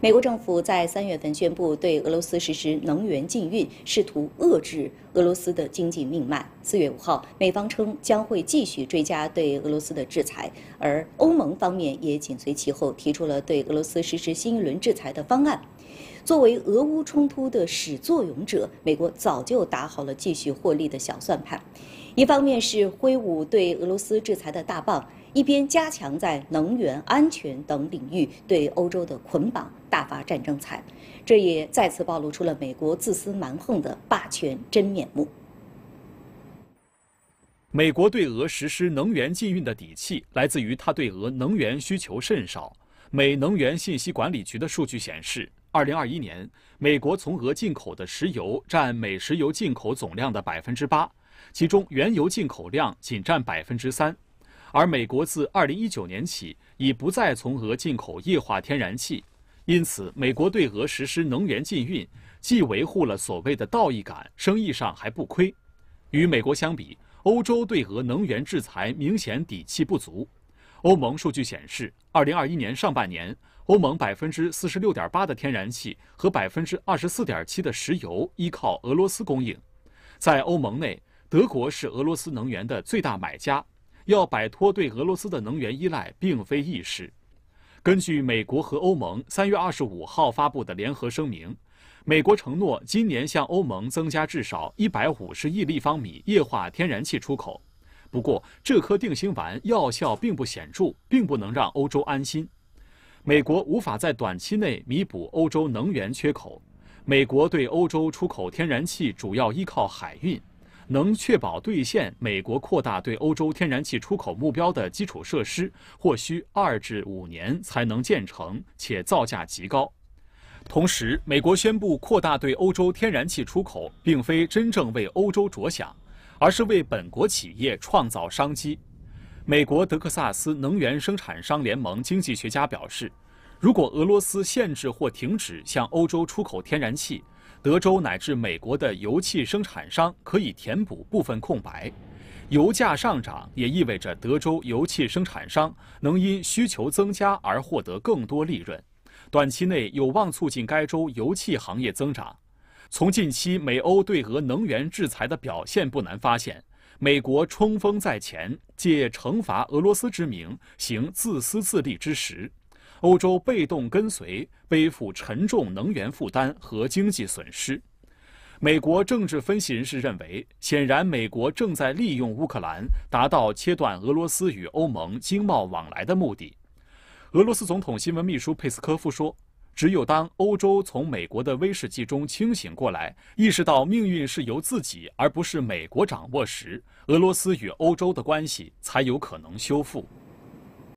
美国政府在三月份宣布对俄罗斯实施能源禁运，试图遏制俄罗斯的经济命脉。四月五号，美方称将会继续追加对俄罗斯的制裁，而欧盟方面也紧随其后提出了对俄罗斯实施新一轮制裁的方案。作为俄乌冲突的始作俑者，美国早就打好了继续获利的小算盘，一方面是挥舞对俄罗斯制裁的大棒。一边加强在能源安全等领域对欧洲的捆绑，大发战争财，这也再次暴露出了美国自私蛮横的霸权真面目。美国对俄实施能源禁运的底气，来自于它对俄能源需求甚少。美能源信息管理局的数据显示，二零二一年，美国从俄进口的石油占美石油进口总量的百分之八，其中原油进口量仅占百分之三。而美国自二零一九年起已不再从俄进口液化天然气，因此美国对俄实施能源禁运，既维护了所谓的道义感，生意上还不亏。与美国相比，欧洲对俄能源制裁明显底气不足。欧盟数据显示，二零二一年上半年，欧盟百分之四十六点八的天然气和百分之二十四点七的石油依靠俄罗斯供应。在欧盟内，德国是俄罗斯能源的最大买家。要摆脱对俄罗斯的能源依赖并非易事。根据美国和欧盟三月二十五号发布的联合声明，美国承诺今年向欧盟增加至少一百五十亿立方米液化天然气出口。不过，这颗定心丸药效并不显著，并不能让欧洲安心。美国无法在短期内弥补欧洲能源缺口。美国对欧洲出口天然气主要依靠海运。能确保兑现美国扩大对欧洲天然气出口目标的基础设施，或需二至五年才能建成，且造价极高。同时，美国宣布扩大对欧洲天然气出口，并非真正为欧洲着想，而是为本国企业创造商机。美国德克萨斯能源生产商联盟经济学家表示，如果俄罗斯限制或停止向欧洲出口天然气，德州乃至美国的油气生产商可以填补部分空白，油价上涨也意味着德州油气生产商能因需求增加而获得更多利润，短期内有望促进该州油气行业增长。从近期美欧对俄能源制裁的表现不难发现，美国冲锋在前，借惩罚俄罗斯之名行自私自利之实。欧洲被动跟随，背负沉重能源负担和经济损失。美国政治分析人士认为，显然美国正在利用乌克兰，达到切断俄罗斯与欧盟经贸往来的目的。俄罗斯总统新闻秘书佩斯科夫说：“只有当欧洲从美国的威士忌中清醒过来，意识到命运是由自己而不是美国掌握时，俄罗斯与欧洲的关系才有可能修复。”